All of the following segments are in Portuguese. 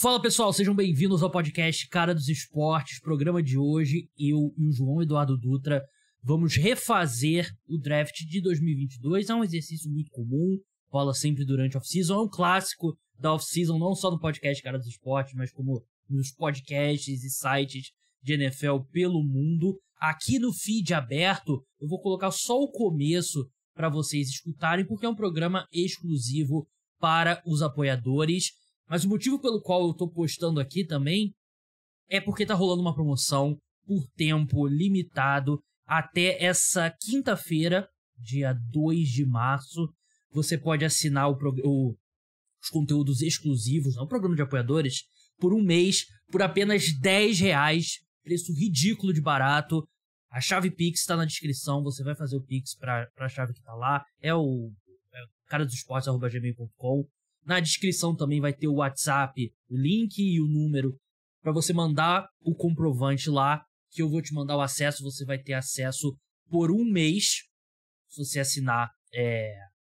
Fala pessoal, sejam bem-vindos ao podcast Cara dos Esportes. Programa de hoje, eu e o João Eduardo Dutra vamos refazer o draft de 2022. É um exercício muito comum, rola sempre durante a off-season. É um clássico da off-season, não só no podcast Cara dos Esportes, mas como nos podcasts e sites de NFL pelo mundo. Aqui no feed aberto, eu vou colocar só o começo para vocês escutarem, porque é um programa exclusivo para os apoiadores. Mas o motivo pelo qual eu tô postando aqui também é porque tá rolando uma promoção por tempo limitado até essa quinta-feira, dia 2 de março. Você pode assinar o, o, os conteúdos exclusivos, não, o programa de apoiadores, por um mês, por apenas 10 reais. Preço ridículo de barato. A chave Pix está na descrição, você vai fazer o Pix para a chave que está lá. É o, é cara dos esportes, gmail.com. Na descrição também vai ter o WhatsApp, o link e o número para você mandar o comprovante lá, que eu vou te mandar o acesso. Você vai ter acesso por um mês, se você assinar. É...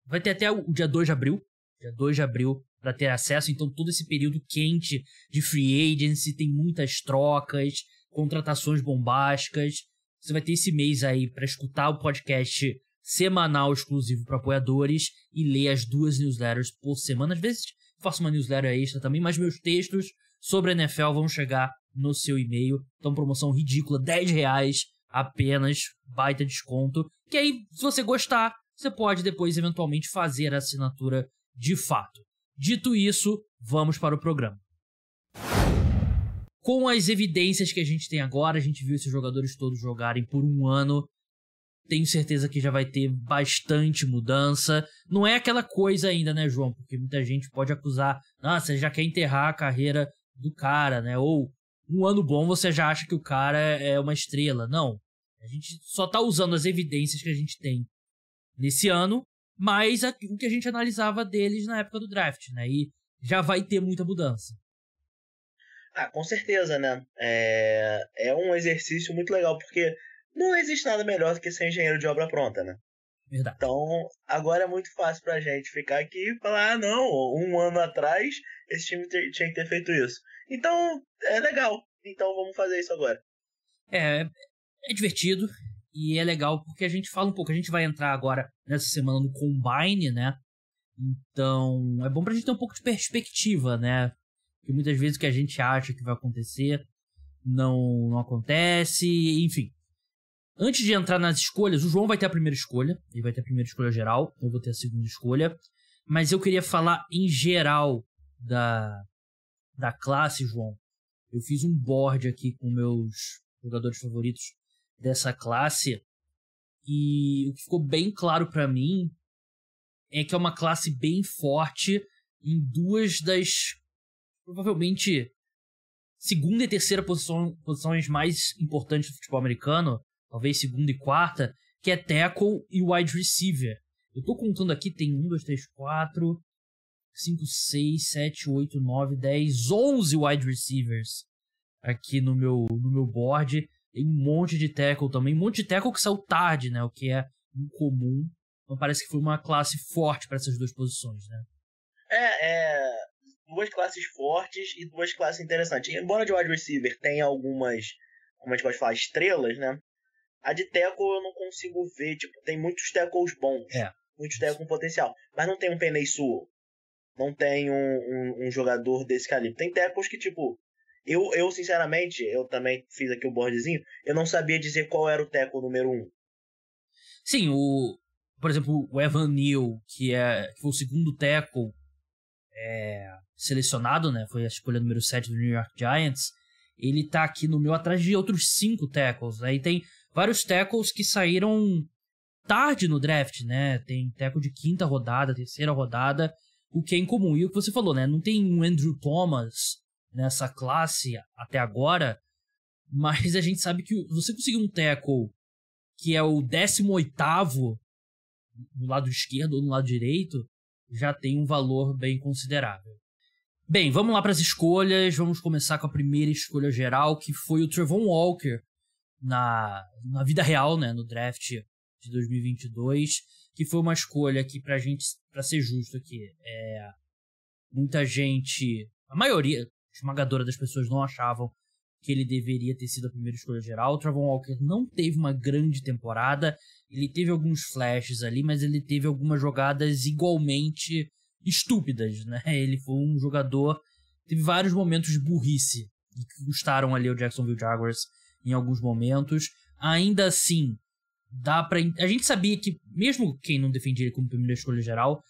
Vai ter até o dia 2 de abril, dia 2 de abril, para ter acesso. Então, todo esse período quente de free agency, tem muitas trocas, contratações bombásticas. Você vai ter esse mês aí para escutar o podcast semanal exclusivo para apoiadores e leia as duas newsletters por semana. Às vezes faço uma newsletter extra também, mas meus textos sobre a NFL vão chegar no seu e-mail. Então, promoção ridícula, 10 reais apenas, baita desconto. Que aí, se você gostar, você pode depois eventualmente fazer a assinatura de fato. Dito isso, vamos para o programa. Com as evidências que a gente tem agora, a gente viu esses jogadores todos jogarem por um ano tenho certeza que já vai ter bastante mudança. Não é aquela coisa ainda, né, João? Porque muita gente pode acusar, nossa, ah, já quer enterrar a carreira do cara, né? Ou um ano bom você já acha que o cara é uma estrela. Não. A gente só tá usando as evidências que a gente tem nesse ano, mais o que a gente analisava deles na época do draft, né? E já vai ter muita mudança. Ah, com certeza, né? É, é um exercício muito legal, porque não existe nada melhor do que ser engenheiro de obra pronta, né? Verdade. Então, agora é muito fácil pra gente ficar aqui e falar, ah, não, um ano atrás esse time tinha que ter feito isso. Então, é legal. Então, vamos fazer isso agora. É, é divertido e é legal porque a gente fala um pouco. A gente vai entrar agora nessa semana no Combine, né? Então, é bom pra gente ter um pouco de perspectiva, né? Porque muitas vezes o que a gente acha que vai acontecer não, não acontece, enfim. Antes de entrar nas escolhas, o João vai ter a primeira escolha. Ele vai ter a primeira escolha geral. Eu vou ter a segunda escolha. Mas eu queria falar em geral da, da classe, João. Eu fiz um board aqui com meus jogadores favoritos dessa classe. E o que ficou bem claro para mim é que é uma classe bem forte em duas das provavelmente segunda e terceira posição, posições mais importantes do futebol americano, talvez segunda e quarta, que é tackle e wide receiver. Eu tô contando aqui, tem 1, 2, 3, 4, 5, 6, 7, 8, 9, 10, 11 wide receivers aqui no meu, no meu board. Tem um monte de tackle também, um monte de tackle que saiu tarde, né? O que é incomum. Então parece que foi uma classe forte para essas duas posições, né? É, é. Duas classes fortes e duas classes interessantes. Embora de wide receiver tenha algumas, como a gente pode falar, estrelas, né? A de teco eu não consigo ver, tipo, tem muitos tecos bons. É. Muitos tecos com potencial. Mas não tem um Penei Sewell. Não tem um, um, um, jogador desse calibre. Tem tecos que, tipo, eu, eu sinceramente, eu também fiz aqui o bordezinho, eu não sabia dizer qual era o teco número um. Sim, o. Por exemplo, o Evan Neal, que, é, que foi o segundo teco é, selecionado, né? Foi a escolha número 7 do New York Giants. Ele tá aqui no meu atrás de outros cinco tackles, né? tem vários tackles que saíram tarde no draft, né? Tem tackle de quinta rodada, terceira rodada, o que é incomum. E o que você falou, né? Não tem um Andrew Thomas nessa classe até agora, mas a gente sabe que você conseguir um tackle que é o 18 no lado esquerdo ou no lado direito, já tem um valor bem considerável. Bem, vamos lá para as escolhas. Vamos começar com a primeira escolha geral, que foi o Trevon Walker, na, na vida real, né, no draft de 2022, que foi uma escolha que pra gente, pra ser justo aqui, é, muita gente, a maioria esmagadora das pessoas não achavam que ele deveria ter sido a primeira escolha geral. O Travon Walker não teve uma grande temporada, ele teve alguns flashes ali, mas ele teve algumas jogadas igualmente estúpidas, né? Ele foi um jogador teve vários momentos de burrice que custaram ali o Jacksonville Jaguars em alguns momentos. Ainda assim, dá para A gente sabia que, mesmo quem não defendia ele como primeira escolha geral,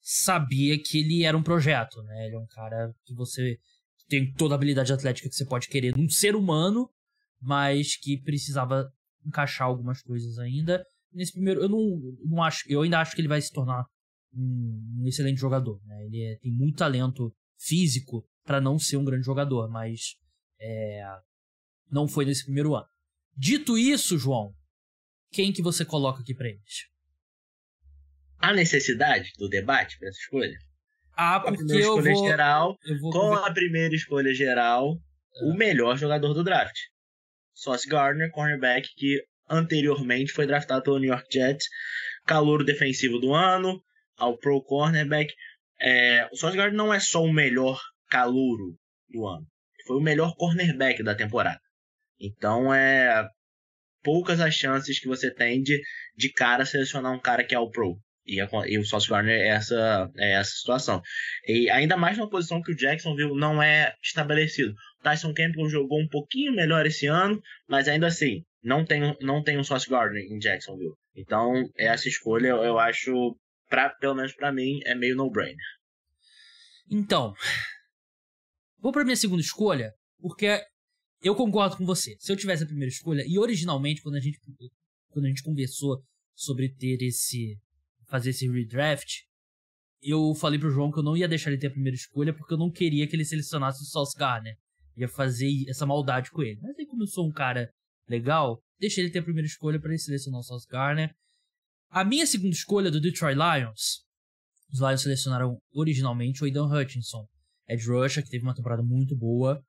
sabia que ele era um projeto, né? Ele é um cara que você tem toda a habilidade atlética que você pode querer num ser humano, mas que precisava encaixar algumas coisas ainda. Nesse primeiro, eu não, não acho, eu ainda acho que ele vai se tornar um, um excelente jogador, né? Ele é, tem muito talento físico para não ser um grande jogador, mas é, não foi nesse primeiro ano. Dito isso, João, quem que você coloca aqui para eles? Há necessidade do debate para essa escolha? Ah, porque com a primeira escolha vou... geral, vou... com a primeira escolha geral, ah. o melhor jogador do draft. Sauce Gardner, cornerback, que anteriormente foi draftado pelo New York Jets, calouro defensivo do ano, ao pro cornerback. É, o Sauce Gardner não é só o melhor calouro do ano, foi o melhor cornerback da temporada. Então é poucas as chances que você tem de, de cara selecionar um cara que é o pro. E, a, e o Sauce Gardner é essa, é essa situação. E ainda mais numa posição que o Jacksonville não é estabelecido. Tyson Campbell jogou um pouquinho melhor esse ano, mas ainda assim, não tem, não tem um Sauce Gardner em Jacksonville. Então, essa escolha eu, acho, pra, pelo menos para mim, é meio no-brainer. Então, vou para minha segunda escolha, porque eu concordo com você. Se eu tivesse a primeira escolha, e originalmente, quando a gente, quando a gente conversou sobre ter esse. fazer esse redraft, eu falei pro João que eu não ia deixar ele ter a primeira escolha porque eu não queria que ele selecionasse o Solskjaer, né? Ia fazer essa maldade com ele. Mas aí, como eu sou um cara legal, deixei ele ter a primeira escolha para ele selecionar o Solskjaer, né? A minha segunda escolha é do Detroit Lions. Os Lions selecionaram originalmente o Aidan Hutchinson, Ed Rusher, que teve uma temporada muito boa.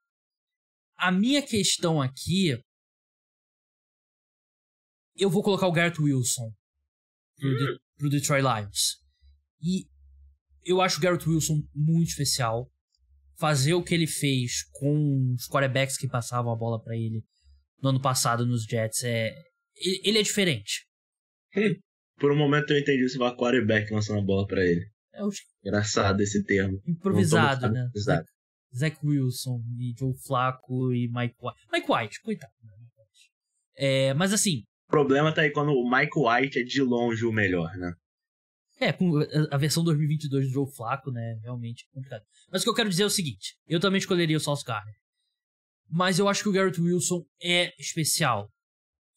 A minha questão aqui. Eu vou colocar o Garrett Wilson pro, hum. De, pro Detroit Lions. E eu acho o Garrett Wilson muito especial. Fazer o que ele fez com os quarterbacks que passavam a bola para ele no ano passado nos Jets é. Ele é diferente. Hum. Por um momento eu entendi se vai quarterback lançando a bola para ele. É o... Engraçado esse termo. Improvisado, né? Improvisado. Zach Wilson e Joe Flacco e Mike White. Mike White, coitado. Né? É, mas assim. O problema tá aí quando o Mike White é de longe o melhor, né? É, com a versão 2022 do Joe Flacco, né? Realmente é complicado. Mas o que eu quero dizer é o seguinte: eu também escolheria o Sauce Garner. Mas eu acho que o Garrett Wilson é especial.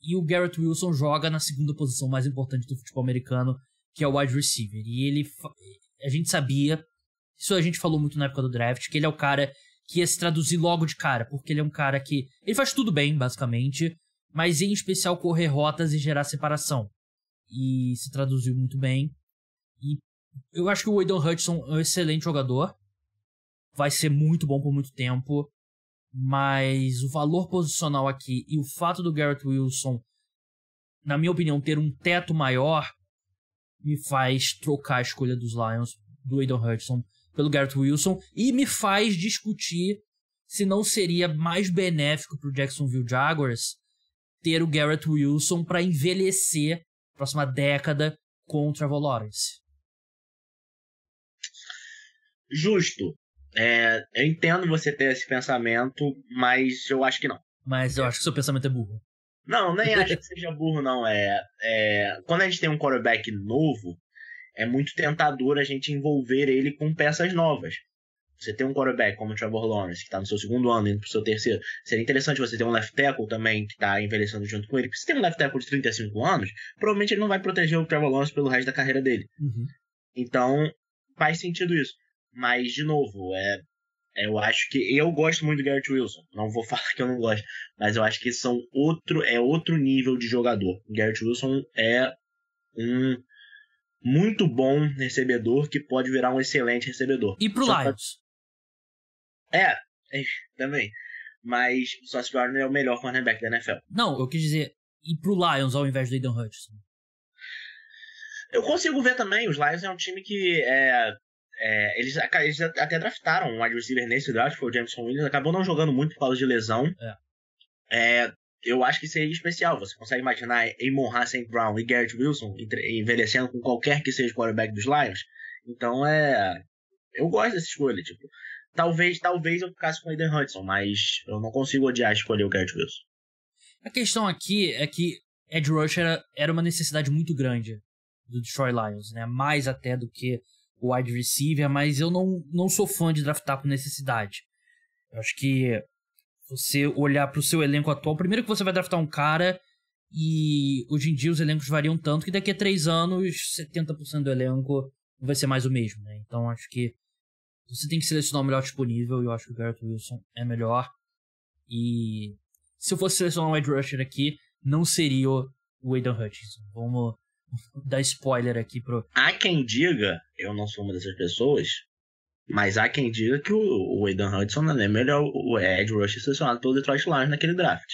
E o Garrett Wilson joga na segunda posição mais importante do futebol americano, que é o wide receiver. E ele. A gente sabia isso a gente falou muito na época do draft, que ele é o cara que ia se traduzir logo de cara, porque ele é um cara que. Ele faz tudo bem, basicamente, mas em especial correr rotas e gerar separação. E se traduziu muito bem. E eu acho que o Aidan Hudson é um excelente jogador. Vai ser muito bom por muito tempo. Mas o valor posicional aqui e o fato do Garrett Wilson, na minha opinião, ter um teto maior, me faz trocar a escolha dos Lions do Aidan Hudson pelo Garrett Wilson e me faz discutir se não seria mais benéfico para o Jacksonville Jaguars ter o Garrett Wilson para envelhecer a próxima década com o Trevor Lawrence. Justo. É, eu entendo você ter esse pensamento, mas eu acho que não. Mas eu acho que seu pensamento é burro. Não, nem acho que seja burro, não. É, é, quando a gente tem um quarterback novo, é muito tentador a gente envolver ele com peças novas. Você tem um quarterback como o Trevor Lawrence, que está no seu segundo ano, indo para o seu terceiro. Seria interessante você ter um left tackle também, que está envelhecendo junto com ele. Porque se tem um left tackle de 35 anos, provavelmente ele não vai proteger o Trevor Lawrence pelo resto da carreira dele. Uhum. Então, faz sentido isso. Mas, de novo, é, eu acho que. Eu gosto muito do Garrett Wilson. Não vou falar que eu não gosto. Mas eu acho que são outro, é outro nível de jogador. O Garrett Wilson é um muito bom recebedor que pode virar um excelente recebedor. E pro Lions? Pra... É, é, também. Mas o Sauce Gardner é o melhor cornerback da NFL. Não, eu quis dizer, e pro Lions ao invés do Aiden Hutchinson? Eu consigo ver também, os Lions é um time que é, é, eles, eles, até draftaram um wide receiver nesse draft, foi o Jameson Williams, acabou não jogando muito por causa de lesão. É. É, eu acho que seria especial. Você consegue imaginar Amon Haas, Brown e Garrett Wilson envelhecendo com qualquer que seja o quarterback dos Lions? Então é. Eu gosto dessa escolha. Tipo, talvez, talvez eu ficasse com o Aiden Hudson, mas eu não consigo odiar escolher o Garrett Wilson. A questão aqui é que Ed Rush era, era uma necessidade muito grande do Detroit Lions, né? Mais até do que o wide receiver, mas eu não, não sou fã de draftar por necessidade. Eu acho que você olhar para o seu elenco atual, primeiro que você vai draftar um cara e hoje em dia os elencos variam tanto que daqui a três anos 70% do elenco vai ser mais o mesmo, né? Então acho que você tem que selecionar o melhor disponível e eu acho que o Garrett Wilson é melhor. E se eu fosse selecionar um Ed rusher aqui, não seria o Aidan Hutchinson. Vamos dar spoiler aqui pro. Há quem diga, eu não sou uma dessas pessoas, mas há quem diga que o, o Aidan Hudson não é melhor o Ed Rush é selecionado pelo Detroit Lions naquele draft.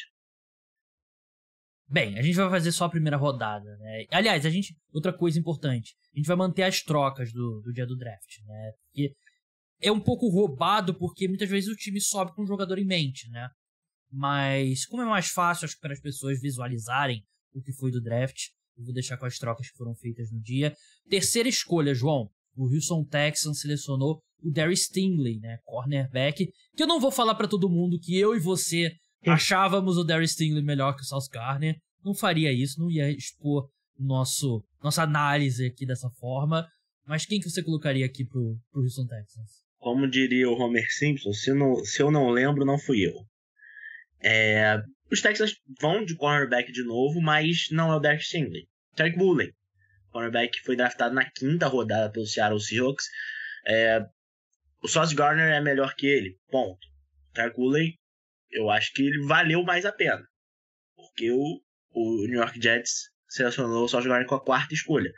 Bem, a gente vai fazer só a primeira rodada, né? Aliás, a gente. Outra coisa importante, a gente vai manter as trocas do, do dia do draft, né? Porque é um pouco roubado, porque muitas vezes o time sobe com um jogador em mente, né? Mas como é mais fácil acho, para as pessoas visualizarem o que foi do draft, eu vou deixar com as trocas que foram feitas no dia. Terceira escolha, João. O Houston Texans selecionou o Derry Stingley, né? Cornerback. Que eu não vou falar para todo mundo que eu e você hum. achávamos o Derry Stingley melhor que o South Garner. Não faria isso, não ia expor nosso, nossa análise aqui dessa forma. Mas quem que você colocaria aqui pro, pro Houston Texans? Como diria o Homer Simpson, se, não, se eu não lembro, não fui eu. É, os Texans vão de cornerback de novo, mas não é o Derek Stingley. Tarek Woolen, cornerback que foi draftado na quinta rodada pelo Seattle Seahawks. É, o Sauce Garner é melhor que ele, ponto. O eu acho que ele valeu mais a pena. Porque o, o New York Jets selecionou o Sauce Garner com a quarta escolha.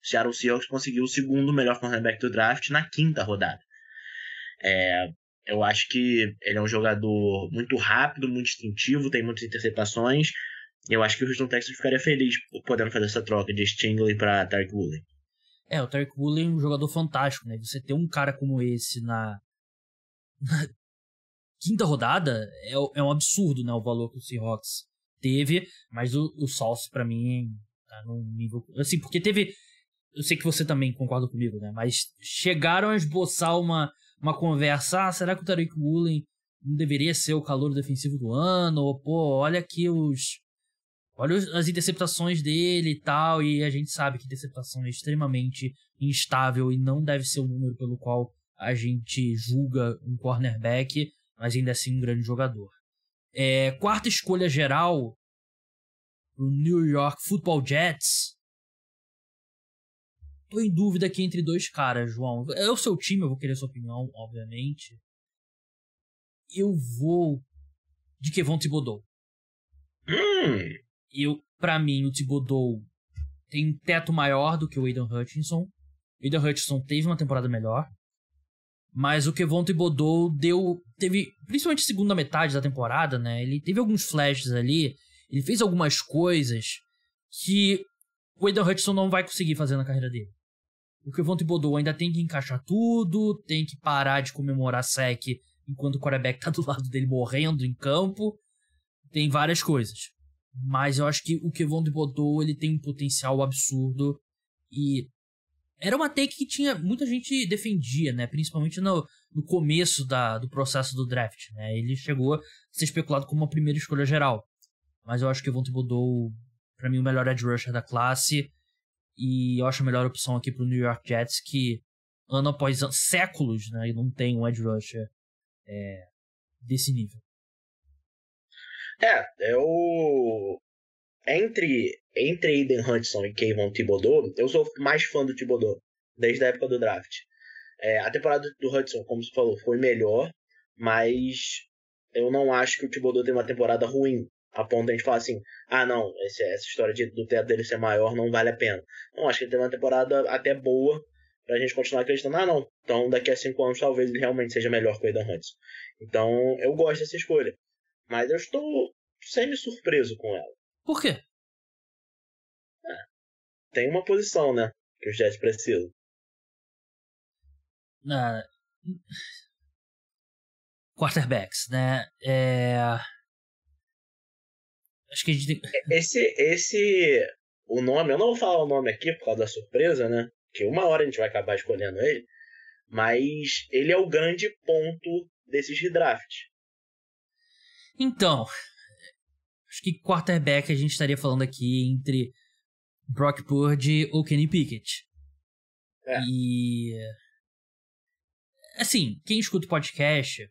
O Seattle Seahawks conseguiu o segundo melhor cornerback do draft na quinta rodada. É, eu acho que ele é um jogador muito rápido, muito instintivo, tem muitas interceptações. Eu acho que o Houston Texans ficaria feliz podendo fazer essa troca de Stingley para Tarek Woolley. É, o Tarek Woolley é um jogador fantástico, né? Você ter um cara como esse na, na quinta rodada é, é, um absurdo, né? O valor que o Seahawks teve, mas o, o Salso, para mim, tá num nível. Assim, porque teve. Eu sei que você também concorda comigo, né? Mas chegaram a esboçar uma, uma conversa. Ah, será que o Tarek Woolen não deveria ser o calor defensivo do ano? Ou, pô, olha aqui os, Olha as interceptações dele e tal, e a gente sabe que interceptação é extremamente instável e não deve ser o número pelo qual a gente julga um cornerback, mas ainda assim um grande jogador. É, quarta escolha geral pro New York Football Jets. Tô em dúvida aqui entre dois caras, João. É o seu time, eu vou querer sua opinião, obviamente. Eu vou de Kevon Thibodeau. Hum eu, para mim, o Thibodeau tem um teto maior do que o Aidan Hutchinson. O Aidan Hutchinson teve uma temporada melhor. Mas o Kevon Thibodeau deu. Teve. Principalmente segunda metade da temporada, né? Ele teve alguns flashes ali. Ele fez algumas coisas que o Aidan Hutchinson não vai conseguir fazer na carreira dele. O Kevon Thibodeau ainda tem que encaixar tudo, tem que parar de comemorar sec enquanto o quarterback tá do lado dele morrendo em campo. Tem várias coisas. Mas eu acho que o Kevon Thibodeau, ele tem um potencial absurdo e era uma take que tinha muita gente defendia, né? Principalmente no, no começo da, do processo do draft, né? Ele chegou a ser especulado como a primeira escolha geral. Mas eu acho que o Von Thibodeau, para mim, o melhor edge rusher da classe. E eu acho a melhor opção aqui pro New York Jets, que ano após séculos, né? E não tem um edge rusher é, desse nível. É, eu. É entre, entre Aiden Hudson e Kevin Thibodeau, eu sou mais fã do Thibodeau, desde a época do draft. É, a temporada do Hudson, como você falou, foi melhor, mas eu não acho que o Thibodeau tenha uma temporada ruim. A ponto de a gente falar assim, ah não, essa, essa história de, do teto dele ser maior não vale a pena. Não, acho que ele tem uma temporada até boa pra gente continuar acreditando, ah não, então daqui a cinco anos talvez ele realmente seja melhor que o Aiden Hudson. Então eu gosto dessa escolha. Mas eu estou semi-surpreso com ela. Por quê? É, tem uma posição, né? Que os Jets precisam. Na quarterbacks, né? É... Acho que a gente tem... É, esse, esse... O nome, eu não vou falar o nome aqui por causa da surpresa, né? Que uma hora a gente vai acabar escolhendo ele. Mas ele é o grande ponto desses redrafts. Então, acho que quarterback a gente estaria falando aqui entre Brock Purdy ou Kenny Pickett. É. E. Assim, quem escuta o podcast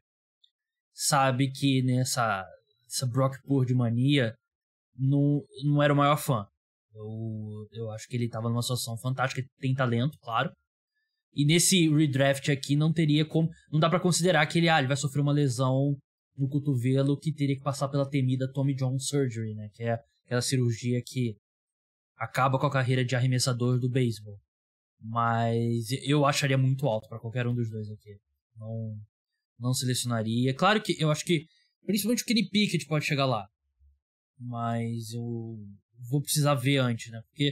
sabe que nessa né, essa Brock Purdy mania não, não era o maior fã. Eu, eu acho que ele estava numa situação fantástica, tem talento, claro. E nesse redraft aqui não teria como. Não dá para considerar que ele, ah, ele vai sofrer uma lesão no cotovelo que teria que passar pela temida Tommy John Surgery, né? Que é aquela cirurgia que acaba com a carreira de arremessador do beisebol. Mas eu acharia muito alto para qualquer um dos dois aqui. Não, não selecionaria. Claro que eu acho que principalmente o Kenny Pickett pode chegar lá. Mas eu vou precisar ver antes, né? Porque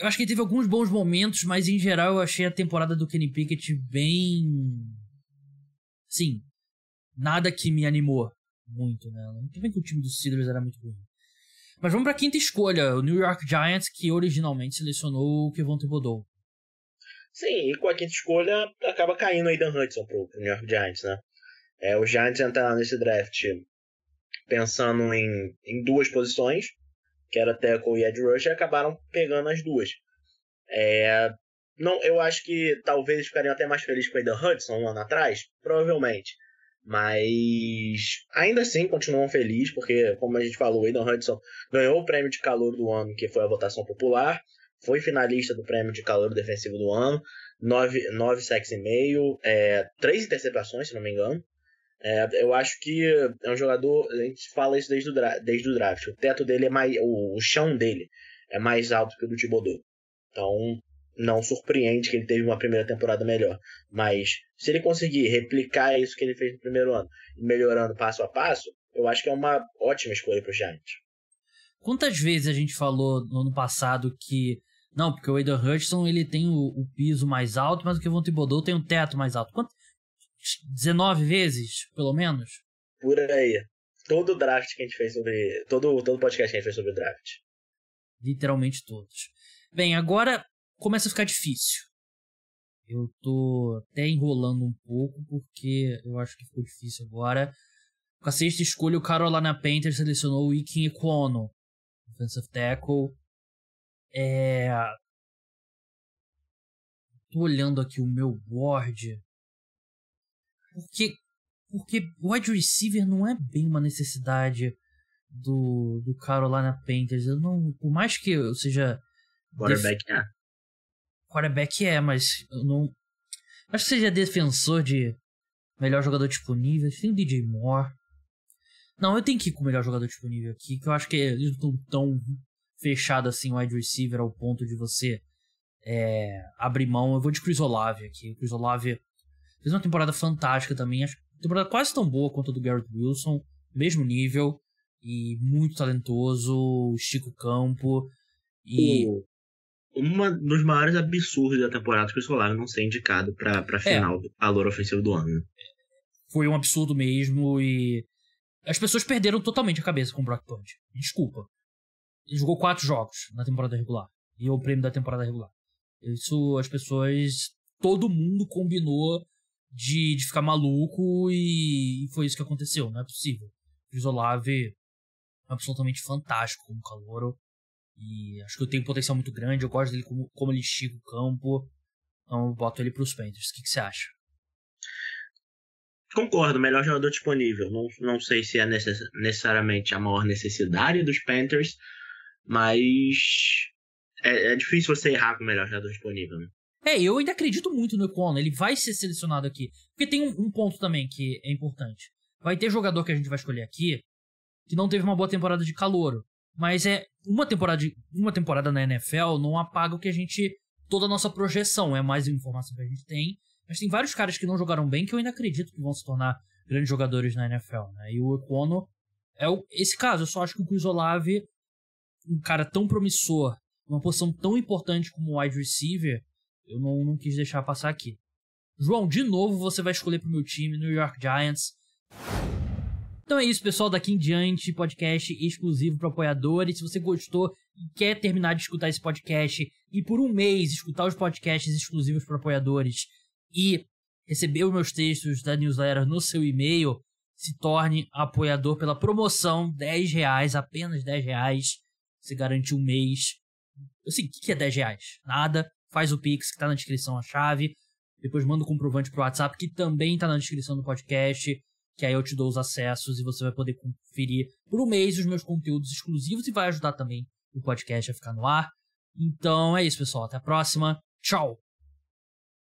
eu acho que ele teve alguns bons momentos, mas em geral eu achei a temporada do Kenny Pickett bem. Sim, nada que me animou muito, né? Não bem que o time dos Steelers era muito ruim. Mas vamos para a quinta escolha, o New York Giants, que originalmente selecionou o Kevon Thibodeau. Sim, e com a quinta escolha acaba caindo o Aidan Hudson pro New York Giants, né? É, os Giants entraram nesse draft pensando em, em duas posições, que era tackle e Ed rush, e acabaram pegando as duas. É, não, eu acho que talvez ficariam até mais felizes com o Aidan Hudson um ano atrás, provavelmente. Mas ainda assim continuam felizes, porque, como a gente falou, o Aidan Hudson ganhou o prêmio de calor do ano, que foi a votação popular, foi finalista do prêmio de calor defensivo do ano, 9, sacks e meio, é, 3 interceptações, se não me engano. É, eu acho que é um jogador, a gente fala isso desde o, desde o draft, o teto dele é mais, o, chão dele é mais alto que o do Tibodô. Então, não surpreende que ele teve uma primeira temporada melhor. Mas se ele conseguir replicar isso que ele fez no primeiro ano, melhorando passo a passo, eu acho que é uma ótima escolha para o Giants. Quantas vezes a gente falou no ano passado que não, porque o Aidan Hutchinson ele tem o, o, piso mais alto, mas o Kevon Thibodeau tem o teto mais alto. Quanto? 19 vezes, pelo menos? Por aí. Todo o draft que a gente fez sobre. Todo, todo podcast que a gente fez sobre o draft. Literalmente todos. Bem, agora começa a ficar difícil. Eu tô até enrolando um pouco porque eu acho que ficou difícil agora. Com a sexta escolha, o Carolina Panthers selecionou o Ikin Econo, offensive tackle. É... Tô olhando aqui o meu board. Porque, porque wide receiver não é bem uma necessidade do, do Carolina Panthers. Eu não, por mais que eu seja. Quarterback, def... é quarterback é, mas eu não. Acho que seja defensor de melhor jogador disponível. Tem o DJ Moore. Não, eu tenho que ir com o melhor jogador disponível aqui, que eu acho que eles não tão fechados assim o wide receiver ao ponto de você é, abrir mão. Eu vou de Chris Olave aqui. O Chris Olave fez uma temporada fantástica também. Acho uma temporada quase tão boa quanto a do Garrett Wilson. Mesmo nível. E muito talentoso. Estica o campo. E uma dos maiores absurdos da temporada que o Solar não ser indicado pra, pra é. final é. calor ofensivo do ano. Foi um absurdo mesmo e. As pessoas perderam totalmente a cabeça com o Brock Punch. Desculpa. Ele jogou quatro jogos na temporada regular. E é o prêmio da temporada regular. Isso as pessoas. Todo mundo combinou de, de ficar maluco e, e foi isso que aconteceu. Não é possível. O Isolave é absolutamente fantástico como calor e acho que eu tenho um potencial muito grande. Eu gosto dele como, como ele estica o campo. Então eu boto ele para os Panthers. O que, que você acha? Concordo, melhor jogador disponível. Não, não sei se é necess necessariamente a maior necessidade dos Panthers, mas é, é, difícil você errar com o melhor jogador disponível. Né? É, eu ainda acredito muito no Econo, né? ele vai ser selecionado aqui. Porque tem um, um, ponto também que é importante. Vai ter jogador que a gente vai escolher aqui que não teve uma boa temporada de calouro. Mas é uma temporada, de, uma temporada na NFL não apaga o que a gente. toda a nossa projeção, é mais informação que a gente tem. Mas tem vários caras que não jogaram bem que eu ainda acredito que vão se tornar grandes jogadores na NFL, né? E o Econo é o, esse caso. Eu só acho que o Chris Olave, um cara tão promissor, uma posição tão importante como wide receiver, eu não, não quis deixar passar aqui. João, de novo você vai escolher pro meu time, New York Giants. Então é isso, pessoal. Daqui em diante, podcast exclusivo para apoiadores. Se você gostou e quer terminar de escutar esse podcast e por um mês escutar os podcasts exclusivos para apoiadores e receber os meus textos da newsletter no seu e-mail, se torne apoiador pela promoção, 10 reais, apenas 10 reais, você garante um mês. Assim, o que é 10 reais? Nada, faz o Pix que está na descrição a chave, depois manda o um comprovante pro WhatsApp que também está na descrição do podcast, que aí eu te dou os acessos e você vai poder conferir por um mês os meus conteúdos exclusivos e vai ajudar também o podcast a ficar no ar. Então é isso, pessoal. Até a próxima. Tchau!